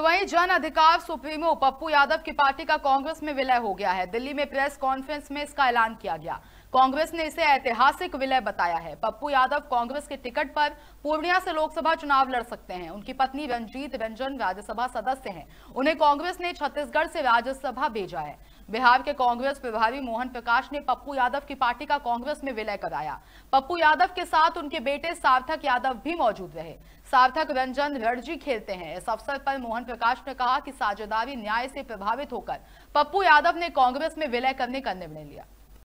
तो वहीं जन अधिकार सुप्रीमो पप्पू यादव की पार्टी का कांग्रेस में विलय हो गया है दिल्ली में प्रेस कॉन्फ्रेंस में इसका ऐलान किया गया कांग्रेस ने इसे ऐतिहासिक विलय बताया है पप्पू यादव कांग्रेस के टिकट पर पूर्णिया से लोकसभा चुनाव लड़ सकते हैं उनकी पत्नी रंजीत रंजन राज्यसभा सदस्य हैं उन्हें कांग्रेस ने छत्तीसगढ़ से राज्यसभा भेजा है बिहार के कांग्रेस प्रभारी मोहन प्रकाश ने पप्पू यादव की पार्टी का कांग्रेस में विलय कराया पप्पू यादव के साथ उनके बेटे सार्थक यादव भी मौजूद रहे सार्थक रंजन रणजी खेलते हैं इस अवसर पर मोहन प्रकाश ने कहा कि साझेदारी न्याय से प्रभावित होकर पप्पू यादव ने कांग्रेस में विलय करने का निर्णय लिया